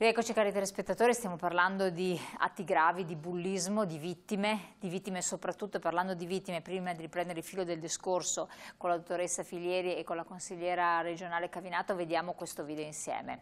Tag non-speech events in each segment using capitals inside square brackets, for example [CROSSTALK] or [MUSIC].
Rieccoci cari telespettatori, stiamo parlando di atti gravi, di bullismo, di vittime, di vittime soprattutto parlando di vittime, prima di riprendere il filo del discorso con la dottoressa Filieri e con la consigliera regionale Cavinato, vediamo questo video insieme.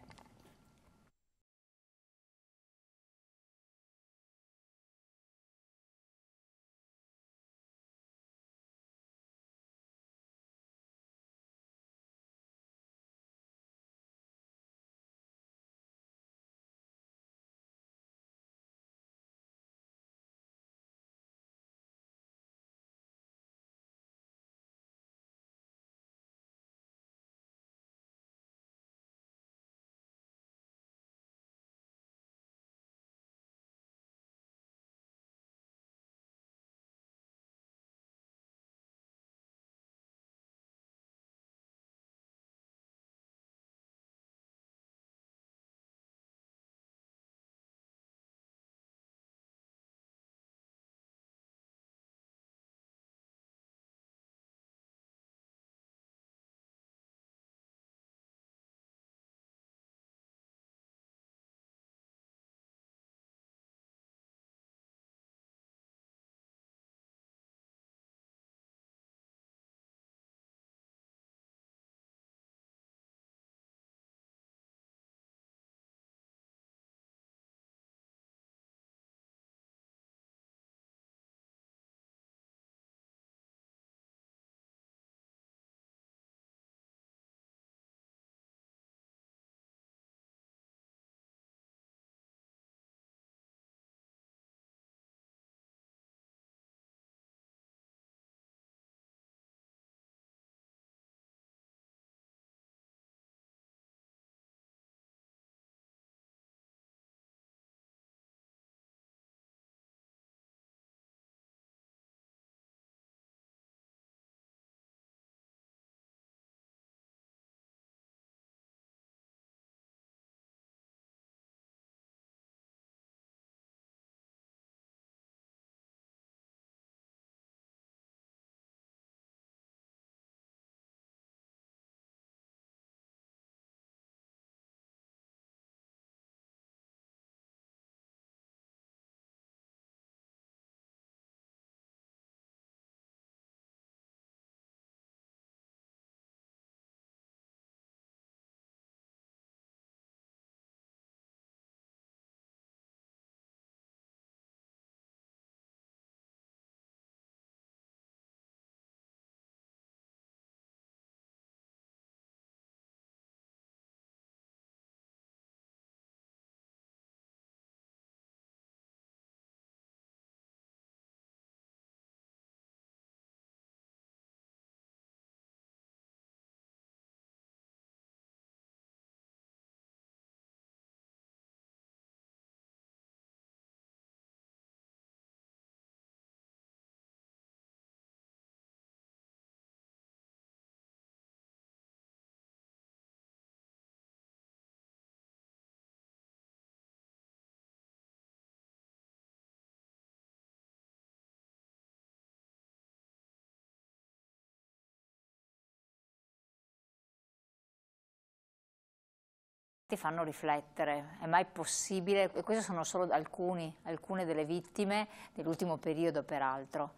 ti fanno riflettere, è mai possibile, e queste sono solo alcuni, alcune delle vittime dell'ultimo periodo peraltro,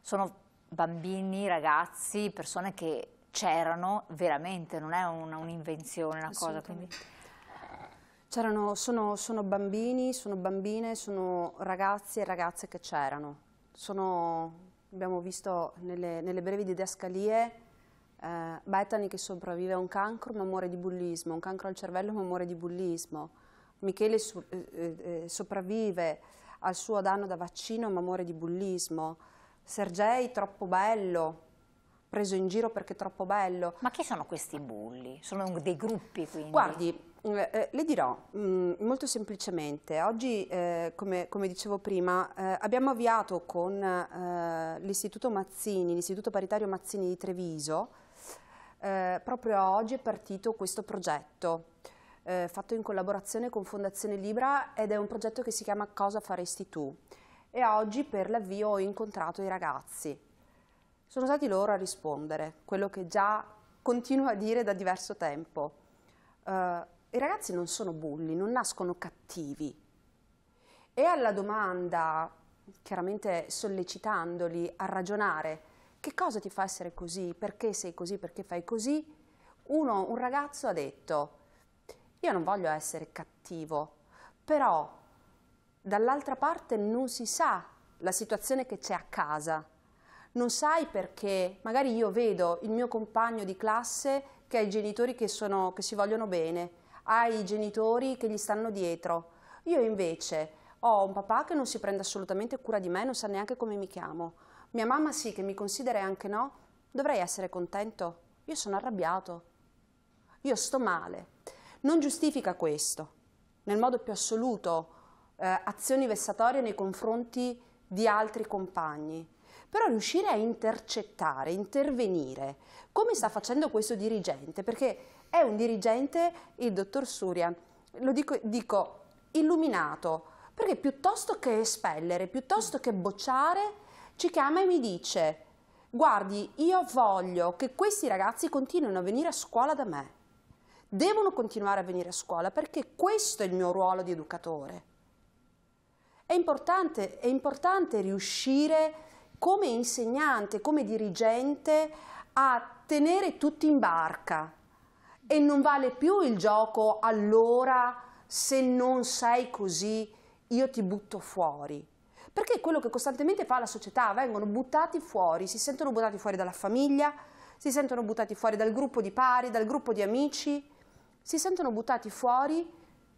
sono bambini, ragazzi, persone che c'erano veramente, non è un'invenzione, un una cosa. Quindi... C'erano, sono, sono, bambini, sono bambine, sono ragazzi e ragazze che c'erano, abbiamo visto nelle, nelle brevi didascalie eh, Bethany che sopravvive a un cancro ma muore di bullismo, un cancro al cervello ma muore di bullismo, Michele su, eh, eh, eh sopravvive al suo danno da vaccino ma muore di bullismo, Sergei troppo bello, preso in giro perché è troppo bello. Ma chi sono questi bulli? Sono dei gruppi quindi? Guardi, mm, eh, le dirò mh, mm, molto semplicemente, oggi eh, come, come, dicevo prima eh, abbiamo avviato con eh, l'Istituto Mazzini, l'Istituto Paritario Mazzini di Treviso eh, proprio oggi è partito questo progetto eh, fatto in collaborazione con Fondazione Libra ed è un progetto che si chiama Cosa faresti tu? E oggi per l'avvio ho incontrato i ragazzi. Sono stati loro a rispondere, quello che già continuo a dire da diverso tempo. Uh, I ragazzi non sono bulli, non nascono cattivi. E alla domanda, chiaramente sollecitandoli a ragionare che cosa ti fa essere così? Perché sei così? Perché fai così? Uno, un ragazzo ha detto, io non voglio essere cattivo, però dall'altra parte non si sa la situazione che c'è a casa. Non sai perché, magari io vedo il mio compagno di classe che ha i genitori che, sono, che si vogliono bene, ha i genitori che gli stanno dietro. Io invece ho un papà che non si prende assolutamente cura di me, non sa neanche come mi chiamo, mia mamma sì che mi considera e anche no? Dovrei essere contento? Io sono arrabbiato. Io sto male. Non giustifica questo, nel modo più assoluto, eh, azioni vessatorie nei confronti di altri compagni. Però riuscire a intercettare, intervenire, come sta facendo questo dirigente, perché è un dirigente, il dottor Surian, lo dico, dico illuminato, perché piuttosto che espellere, piuttosto che bocciare, ci chiama e mi dice guardi io voglio che questi ragazzi continuino a venire a scuola da me, devono continuare a venire a scuola perché questo è il mio ruolo di educatore. È importante, è importante riuscire come insegnante, come dirigente a tenere tutti in barca e non vale più il gioco allora se non sei così io ti butto fuori perché è quello che costantemente fa la società, vengono buttati fuori, si sentono buttati fuori dalla famiglia, si sentono buttati fuori dal gruppo di pari, dal gruppo di amici, si sentono buttati fuori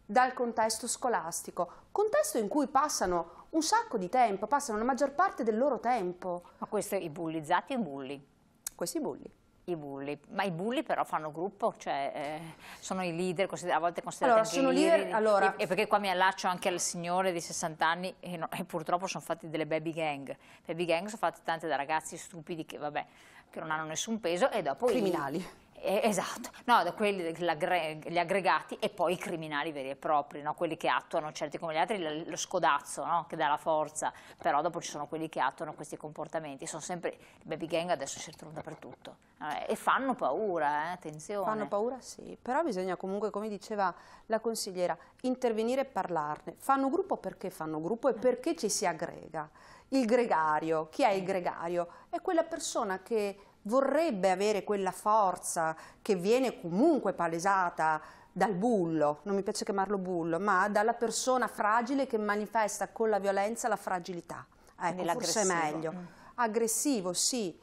dal contesto scolastico, contesto in cui passano un sacco di tempo, passano la maggior parte del loro tempo. Ma questi i bullizzati e i bulli. Questi bulli i bulli, ma i bulli però fanno gruppo, cioè eh, sono i leader, a volte considerati allora, sono leader, leader allora... e, perché qua mi allaccio anche al signore di 60 anni e, no, e purtroppo sono fatti delle baby gang, baby gang sono fatte tante da ragazzi stupidi che vabbè, che non hanno nessun peso e dopo... Criminali. I, eh, esatto, no, da quelli, gli aggregati e poi i criminali veri e propri, no? quelli che attuano, certi come gli altri, lo scodazzo no? che dà la forza, però dopo ci sono quelli che attuano questi comportamenti, sono sempre, i baby gang adesso si trovano dappertutto eh, e fanno paura, eh? attenzione. Fanno paura sì, però bisogna comunque, come diceva la consigliera, intervenire e parlarne, fanno gruppo perché fanno gruppo e perché ci si aggrega. Il gregario, chi è il gregario? È quella persona che vorrebbe avere quella forza che viene comunque palesata dal bullo, non mi piace chiamarlo bullo, ma dalla persona fragile che manifesta con la violenza la fragilità. Ecco, forse è meglio. Mm. Aggressivo, sì.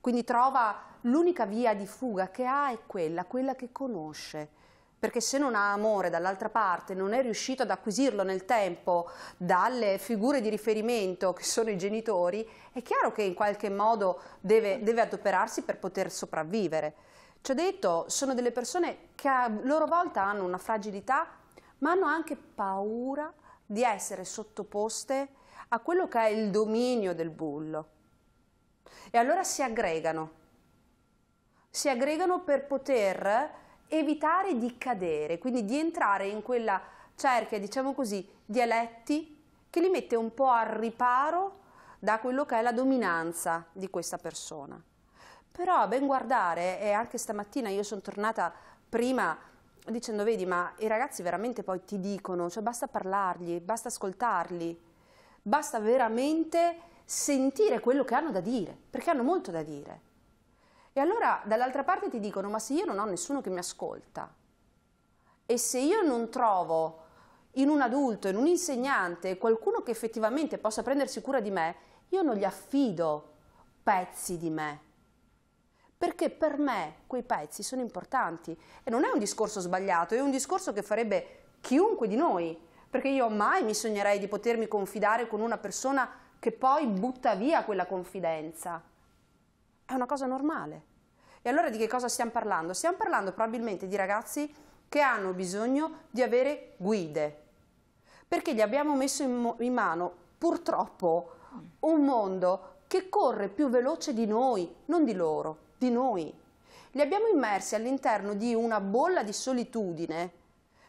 Quindi trova l'unica via di fuga che ha è quella, quella che conosce perché se non ha amore dall'altra parte, non è riuscito ad acquisirlo nel tempo dalle figure di riferimento che sono i genitori, è chiaro che in qualche modo deve, deve adoperarsi per poter sopravvivere. Ci ho detto, sono delle persone che a loro volta hanno una fragilità, ma hanno anche paura di essere sottoposte a quello che è il dominio del bullo. E allora si aggregano, si aggregano per poter evitare di cadere, quindi di entrare in quella cerchia, diciamo così, di eletti che li mette un po' al riparo da quello che è la dominanza di questa persona. Però a ben guardare, e anche stamattina io sono tornata prima dicendo, vedi, ma i ragazzi veramente poi ti dicono, cioè basta parlargli, basta ascoltarli, basta veramente sentire quello che hanno da dire, perché hanno molto da dire. E allora dall'altra parte ti dicono, ma se io non ho nessuno che mi ascolta e se io non trovo in un adulto, in un insegnante, qualcuno che effettivamente possa prendersi cura di me, io non gli affido pezzi di me. Perché per me quei pezzi sono importanti e non è un discorso sbagliato, è un discorso che farebbe chiunque di noi, perché io mai mi sognerei di potermi confidare con una persona che poi butta via quella confidenza. È una cosa normale. E allora di che cosa stiamo parlando? Stiamo parlando probabilmente di ragazzi che hanno bisogno di avere guide, perché gli abbiamo messo in, in mano, purtroppo, un mondo che corre più veloce di noi, non di loro, di noi. Li abbiamo immersi all'interno di una bolla di solitudine,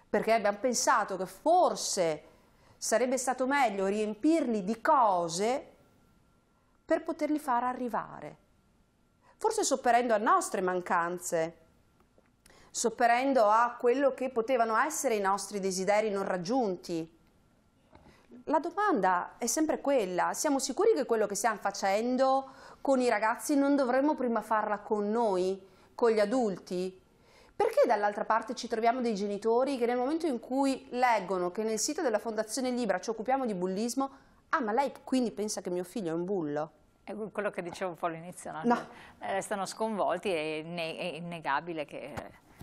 perché abbiamo pensato che forse sarebbe stato meglio riempirli di cose per poterli far arrivare forse sopperendo a nostre mancanze, sopperendo a quello che potevano essere i nostri desideri non raggiunti. La domanda è sempre quella, siamo sicuri che quello che stiamo facendo con i ragazzi non dovremmo prima farla con noi, con gli adulti? Perché dall'altra parte ci troviamo dei genitori che nel momento in cui leggono che nel sito della Fondazione Libra ci occupiamo di bullismo, ah ma lei quindi pensa che mio figlio è un bullo? È quello che dicevo un po' all'inizio, no? no. Eh, restano sconvolti e è innegabile che...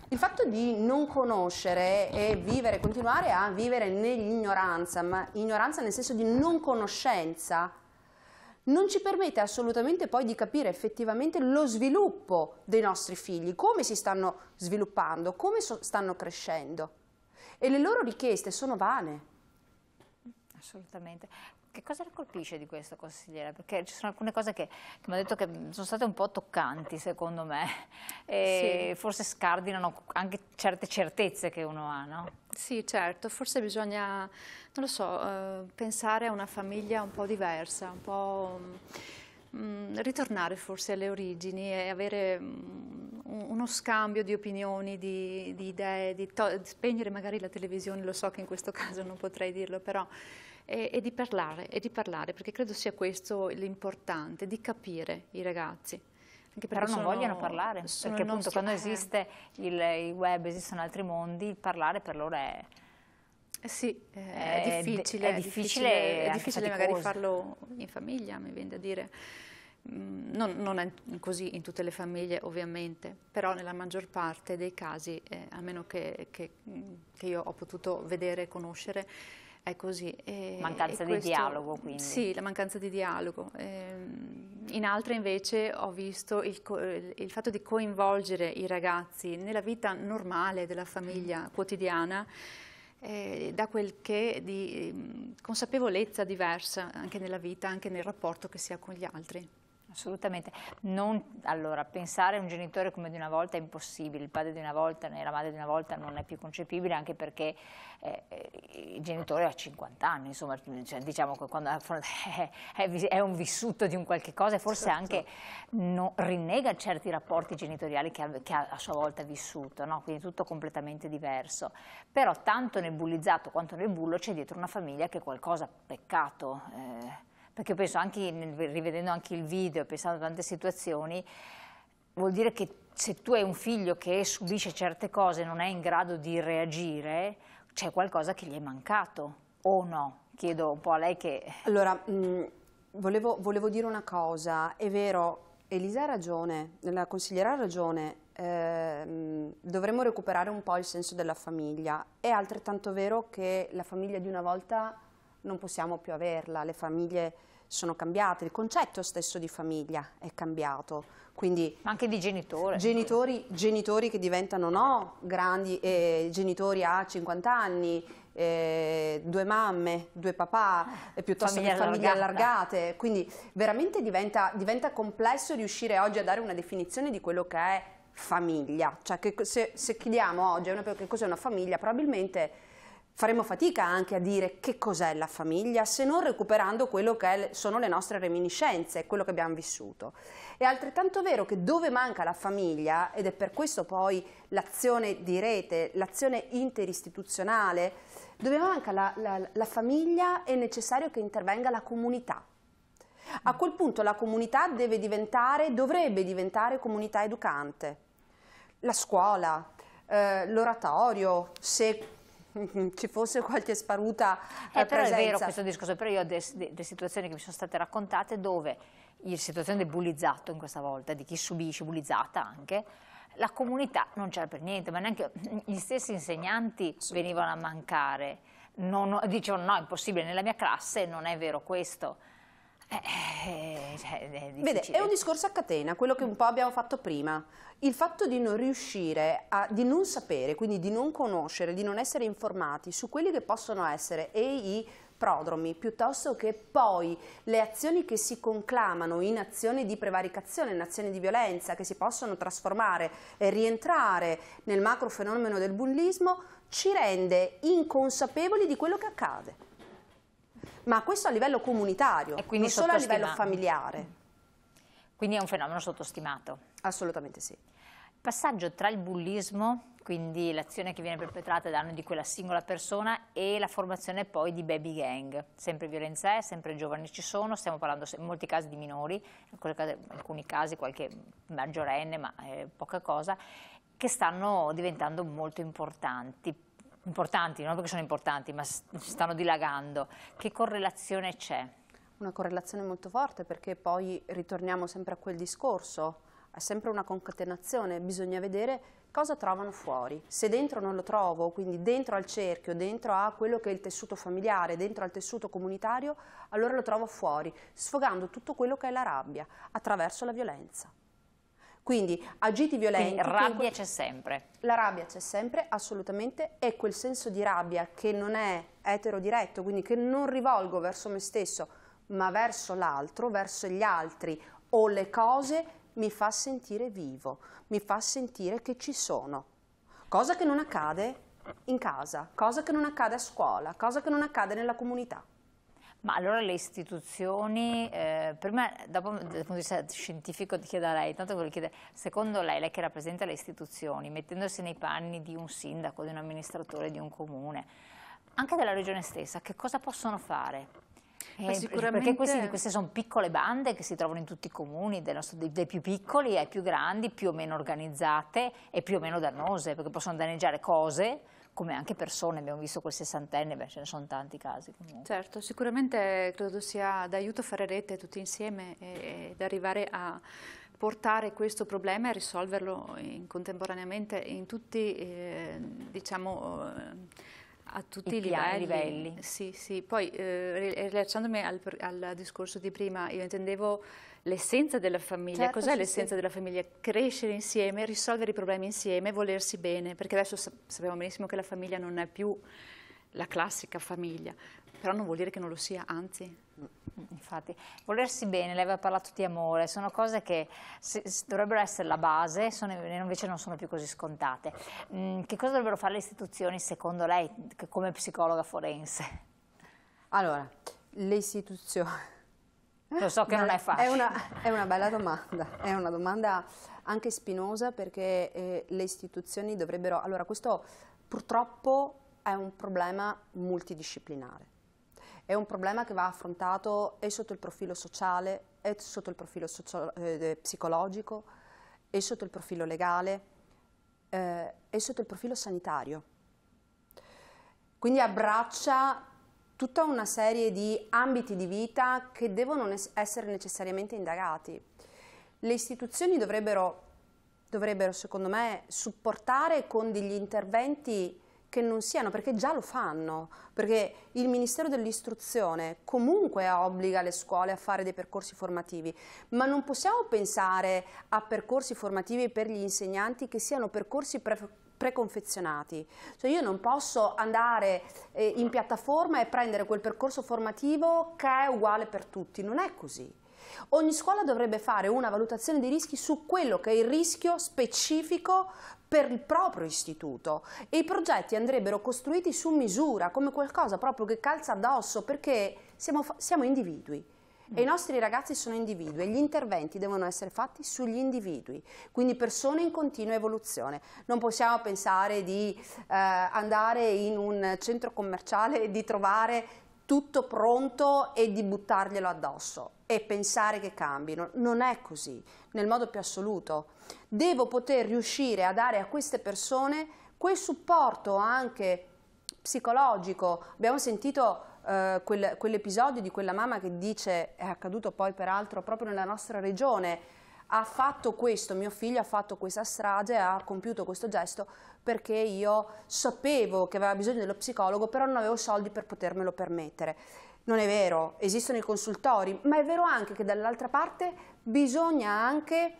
Il fatto di non conoscere e vivere, continuare a vivere nell'ignoranza, ma ignoranza nel senso di non conoscenza, non ci permette assolutamente poi di capire effettivamente lo sviluppo dei nostri figli, come si stanno sviluppando, come so stanno crescendo. E le loro richieste sono vane. Assolutamente. Che cosa le colpisce di questo, consigliere? Perché ci sono alcune cose che, che mi ha detto che sono state un po' toccanti, secondo me, e sì. forse scardinano anche certe certezze che uno ha, no? Sì, certo, forse bisogna, non lo so, eh, pensare a una famiglia un po' diversa, un po' Mm, ritornare forse alle origini e avere mm, uno scambio di opinioni, di, di idee, di spegnere magari la televisione, lo so che in questo [LAUGHS] caso non potrei dirlo, però e, e di parlare, e di parlare, perché credo sia questo l'importante, di capire i ragazzi però non sono, vogliono parlare, perché appunto quando eh. esiste il, il, web, esistono altri mondi, parlare per loro è, sì, è, è difficile, è difficile, è difficile, difficile magari farlo in famiglia, mi viene da dire. Mm, non, non, è così in tutte le famiglie ovviamente, però nella maggior parte dei casi, eh, almeno che, che, che, io ho potuto vedere e conoscere, è così. E, mancanza e di questo, dialogo quindi. Sì, la mancanza di dialogo. E, ehm, in altre invece ho visto il, il, fatto di coinvolgere i ragazzi nella vita normale della famiglia quotidiana eh, dà quel che di mm, consapevolezza diversa anche nella vita, anche nel rapporto che si ha con gli altri. Assolutamente. Non, allora, pensare a un genitore come di una volta è impossibile, il padre di una volta e la madre di una volta non è più concepibile, anche perché eh, eh il genitore ha 50 anni, insomma, cioè, diciamo che quando [LAUGHS] è, è, un vissuto di un qualche cosa e forse certo. anche no, rinnega certi rapporti genitoriali che ha, che ha a sua volta vissuto, no? quindi tutto completamente diverso. Però tanto nel bullizzato quanto nel bullo c'è dietro una famiglia che qualcosa peccato. Eh, perché penso anche, rivedendo anche il video e pensando a tante situazioni, vuol dire che se tu hai un figlio che subisce certe cose e non è in grado di reagire, c'è qualcosa che gli è mancato, o no? Chiedo un po' a lei che... Allora, mh, volevo, volevo, dire una cosa, è vero, Elisa ha ragione, la consigliera ha ragione, eh, dovremmo recuperare un po' il senso della famiglia, è altrettanto vero che la famiglia di una volta non possiamo più averla, le famiglie sono cambiate, il concetto stesso di famiglia è cambiato. Quindi, Ma anche di genitore. Genitori, genitori che diventano no, grandi, eh, genitori a 50 anni, eh, due mamme, due papà, eh, piuttosto famiglie che famiglie allargate. Quindi veramente diventa, diventa complesso riuscire oggi a dare una definizione di quello che è famiglia. Cioè che se, se chiediamo oggi una, che cos'è una famiglia, probabilmente faremo fatica anche a dire che cos'è la famiglia se non recuperando quello che sono le nostre reminiscenze, quello che abbiamo vissuto. È altrettanto vero che dove manca la famiglia, ed è per questo poi l'azione di rete, l'azione interistituzionale, dove manca la, la, la famiglia è necessario che intervenga la comunità. A quel punto la comunità deve diventare, dovrebbe diventare comunità educante. La scuola, eh, l'oratorio, se Mm, ci fosse qualche sparuta eh, eh, però presenza. è vero questo discorso, però io ho delle situazioni che mi sono state raccontate dove, la situazione del bullizzato in questa volta, di chi subisce, bullizzata anche, la comunità non c'era per niente, ma neanche gli stessi insegnanti sì. venivano a mancare, non, dicevano no, è impossibile, nella mia classe non è vero questo. Eh, eh, cioè, è Vede, è un discorso a catena, quello che un po' abbiamo fatto prima. Il fatto di non riuscire, a, di non sapere, quindi di non conoscere, di non essere informati su quelli che possono essere e i prodromi, piuttosto che poi le azioni che si conclamano in azioni di prevaricazione, in azioni di violenza, che si possono trasformare e rientrare nel macro fenomeno del bullismo, ci rende inconsapevoli di quello che accade ma questo a livello comunitario, e non solo a livello familiare. Quindi è un fenomeno sottostimato. Assolutamente sì. Il passaggio tra il bullismo, quindi l'azione che viene perpetrata a danno di quella singola persona e la formazione poi di baby gang. Sempre violenza è, sempre giovani ci sono, stiamo parlando in molti casi di minori, in alcuni casi qualche maggiorenne, ma eh, poca cosa, che stanno diventando molto importanti importanti, non perché sono importanti, ma stanno dilagando, che correlazione c'è? Una correlazione molto forte perché poi ritorniamo sempre a quel discorso, è sempre una concatenazione, bisogna vedere cosa trovano fuori. Se dentro non lo trovo, quindi dentro al cerchio, dentro a quello che è il tessuto familiare, dentro al tessuto comunitario, allora lo trovo fuori, sfogando tutto quello che è la rabbia attraverso la violenza. Quindi agiti violenti... Quindi rabbia c'è sempre. La rabbia c'è sempre, assolutamente, e quel senso di rabbia che non è etero diretto, quindi che non rivolgo verso me stesso, ma verso l'altro, verso gli altri o le cose, mi fa sentire vivo, mi fa sentire che ci sono. Cosa che non accade in casa, cosa che non accade a scuola, cosa che non accade nella comunità. Ma allora le istituzioni, eh, prima dal punto di vista scientifico chiedo a lei, tanto voglio chiedere, secondo lei, lei che rappresenta le istituzioni, mettendosi nei panni di un sindaco, di un amministratore, di un comune, anche della regione stessa, che cosa possono fare? Eh, sicuramente... Perché questi, queste sono piccole bande che si trovano in tutti i comuni, dei, nostri, dei, dei, più piccoli ai più grandi, più o meno organizzate e più o meno dannose, perché possono danneggiare cose come anche persone, abbiamo visto quel sessantenne, beh, ce ne sono tanti casi. Comunque. Certo, sicuramente eh, credo sia d'aiuto fare rete tutti insieme ed arrivare a portare questo problema e risolverlo in, contemporaneamente in tutti, eh, diciamo, eh, a tutti i, livelli. livelli. Sì, sì. Poi eh, rilasciandomi al, al, discorso di prima, io intendevo l'essenza della famiglia. Certo, Cos'è sì, l'essenza sì. della famiglia? Crescere insieme, risolvere i problemi insieme, volersi bene, perché adesso sappiamo benissimo che la famiglia non è più la classica famiglia, però non vuol dire che non lo sia, anzi Infatti, volersi bene, lei aveva parlato di amore, sono cose che si, dovrebbero essere la base, sono, invece non sono più così scontate. Mm, che cosa dovrebbero fare le istituzioni secondo lei come psicologa forense? Allora, le istituzioni... Lo so che Ma non è facile. [LAUGHS] È una, è una, bella domanda, è una domanda anche spinosa perché eh, le istituzioni dovrebbero... Allora, questo purtroppo è un problema multidisciplinare è un problema che va affrontato e sotto il profilo sociale, e sotto il profilo socio eh, psicologico, e sotto il profilo legale, eh, e sotto il profilo sanitario. Quindi abbraccia tutta una serie di ambiti di vita che devono essere necessariamente indagati. Le istituzioni dovrebbero, dovrebbero secondo me, supportare con degli interventi che non siano, perché già lo fanno, perché il Ministero dell'Istruzione comunque obbliga le scuole a fare dei percorsi formativi, ma non possiamo pensare a percorsi formativi per gli insegnanti che siano percorsi pre preconfezionati. Cioè io non posso andare eh, in piattaforma e prendere quel percorso formativo che è uguale per tutti, non è così. Ogni scuola dovrebbe fare una valutazione dei rischi su quello che è il rischio specifico per il proprio istituto e i progetti andrebbero costruiti su misura, come qualcosa proprio che calza addosso, perché siamo, siamo individui. E i nostri ragazzi sono individui e gli interventi devono essere fatti sugli individui, quindi persone in continua evoluzione. Non possiamo pensare di eh, andare in un centro commerciale e di trovare tutto pronto e di buttarglielo addosso e pensare che cambino. Non è così, nel modo più assoluto. Devo poter riuscire a dare a queste persone quel supporto anche psicologico. Abbiamo sentito Uh, quel, quell'episodio di quella mamma che dice è accaduto poi peraltro proprio nella nostra regione ha fatto questo, mio figlio ha fatto questa strage, ha compiuto questo gesto perché io sapevo che aveva bisogno dello psicologo, però non avevo soldi per potermelo permettere. Non è vero, esistono i consultori, ma è vero anche che dall'altra parte bisogna anche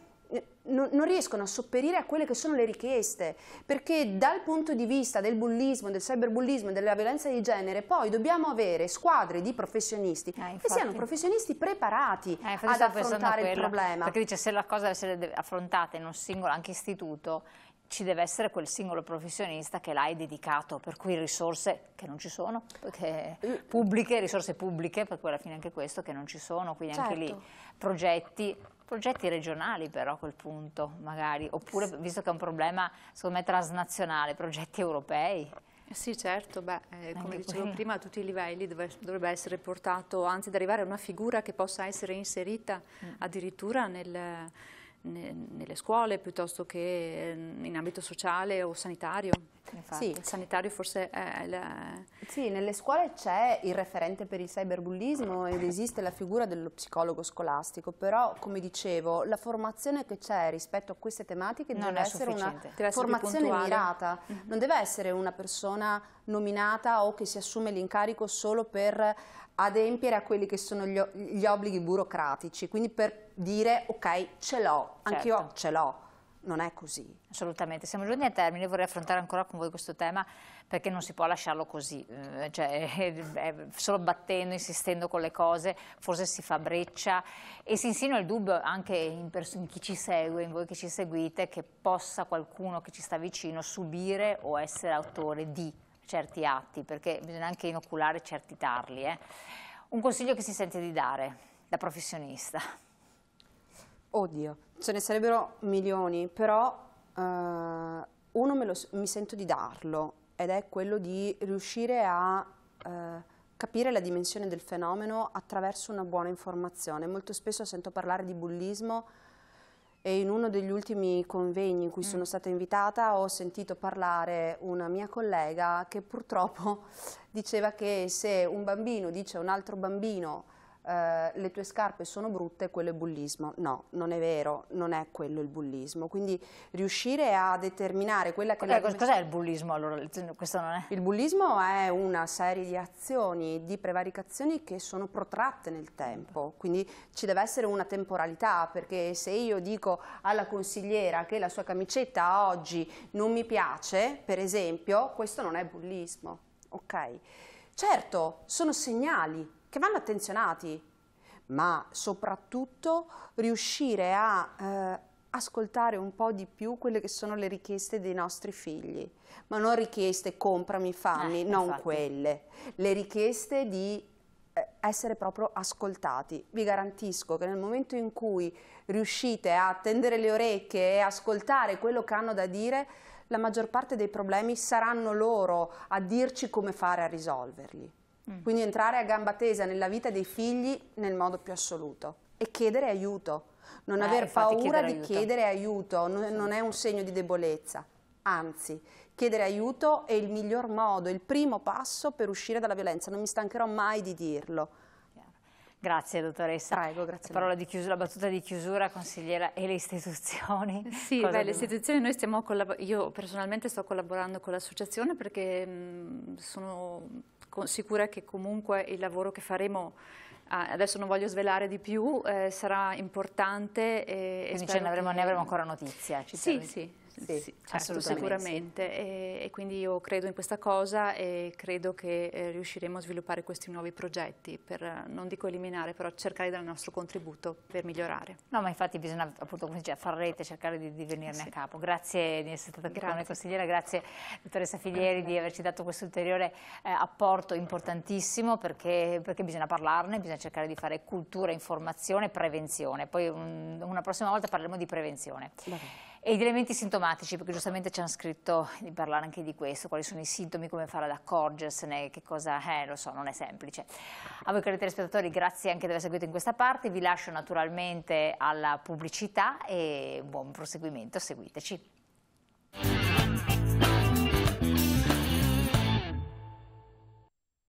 non, non riescono a sopperire a quelle che sono le richieste, perché dal punto di vista del bullismo, del cyberbullismo, e della violenza di genere, poi dobbiamo avere squadre di professionisti eh, che siano professionisti preparati eh, ad affrontare il problema. Perché dice se la cosa deve essere affrontata in un singolo anche istituto, ci deve essere quel singolo professionista che l'hai dedicato, per cui risorse che non ci sono, mm. pubbliche, risorse pubbliche, per cui alla fine anche questo che non ci sono, quindi certo. anche lì certo. progetti progetti regionali però a quel punto magari, oppure visto che è un problema secondo me transnazionale, progetti europei. Sì, certo, beh, eh, come dicevo qui. prima a tutti i livelli dov dovrebbe essere portato, anzi ad arrivare a una figura che possa essere inserita mm. addirittura nel, ne, nelle scuole piuttosto che mm, in ambito sociale o sanitario. Infatti. Sì, il sanitario forse è la... Sì, nelle scuole c'è il referente per il cyberbullismo ed esiste la figura dello psicologo scolastico, però come dicevo la formazione che c'è rispetto a queste tematiche non deve essere sufficiente. una deve formazione mirata, mm-hmm. non deve essere una persona nominata o che si assume l'incarico solo per adempiere a quelli che sono gli, obblighi burocratici, quindi per dire ok ce l'ho, certo. ce l'ho non è così. Assolutamente, siamo giunti a termine, vorrei affrontare ancora con voi questo tema perché non si può lasciarlo così, eh, cioè, [LAUGHS] solo battendo, insistendo con le cose, forse si fa breccia e si insinua il dubbio anche in, in chi ci segue, in voi che ci seguite, che possa qualcuno che ci sta vicino subire o essere autore di certi atti, perché bisogna anche inoculare certi tarli. Eh. Un consiglio che si sente di dare da professionista. Oddio, ce ne sarebbero milioni, però eh, uno lo, mi sento di darlo ed è quello di riuscire a eh, capire la dimensione del fenomeno attraverso una buona informazione. Molto spesso sento parlare di bullismo e in uno degli ultimi convegni in cui mm. sono stata invitata ho sentito parlare una mia collega che purtroppo [LAUGHS] diceva che se un bambino dice a un altro bambino eh, le tue scarpe sono brutte, quello è bullismo. No, non è vero, non è quello il bullismo. Quindi riuscire a determinare quella che... Eh, Cos'è il bullismo allora? Questo non è... Il bullismo è una serie di azioni, di prevaricazioni che sono protratte nel tempo, quindi ci deve essere una temporalità, perché se io dico alla consigliera che la sua camicetta oggi non mi piace, per esempio, questo non è bullismo, ok? Certo, sono segnali che vanno attenzionati, ma soprattutto riuscire a eh, ascoltare un po' di più quelle che sono le richieste dei nostri figli, ma non richieste comprami, fammi, eh, non infatti. quelle, le richieste di eh, essere proprio ascoltati. Vi garantisco che nel momento in cui riuscite a tendere le orecchie e ascoltare quello che hanno da dire, la maggior parte dei problemi saranno loro a dirci come fare a risolverli. Mm. Quindi entrare a gamba tesa nella vita dei figli nel modo più assoluto e chiedere aiuto. Non eh, aver paura chiedere di chiedere aiuto non, non è un segno di debolezza, anzi, chiedere aiuto è il miglior modo, il primo passo per uscire dalla violenza, non mi stancherò mai di dirlo. Grazie dottoressa. Prego, grazie. La parola di chiusura, battuta di chiusura, consigliera, e le istituzioni? Sì, beh, le istituzioni noi stiamo collaborando, io personalmente sto collaborando con l'associazione perché mh, mm, sono sicura che comunque il lavoro che faremo ah, adesso non voglio svelare di più, eh, sarà importante. E Quindi ce ne avremo, che... ne avremo ancora notizia. Ci sì, sì, sì, sì certo, sicuramente. E, e, quindi io credo in questa cosa e credo che eh, riusciremo a sviluppare questi nuovi progetti per, eh, non dico eliminare, però cercare dal nostro contributo per migliorare. No, ma infatti bisogna appunto come dice, far rete, cercare di, di venirne sì. a capo. Grazie di essere stata grazie. con noi consigliera, grazie dottoressa Filieri di averci dato questo ulteriore eh, apporto importantissimo perché, perché, bisogna parlarne, bisogna cercare di fare cultura, informazione, prevenzione. Poi un, mm, una prossima volta parleremo di prevenzione. Vabbè. E gli elementi sintomatici, perché giustamente ci hanno scritto di parlare anche di questo, quali sono i sintomi, come fare ad accorgersene, che cosa è, eh, lo so, non è semplice. A voi cari telespettatori, grazie anche di aver seguito in questa parte, vi lascio naturalmente alla pubblicità e buon proseguimento, seguiteci.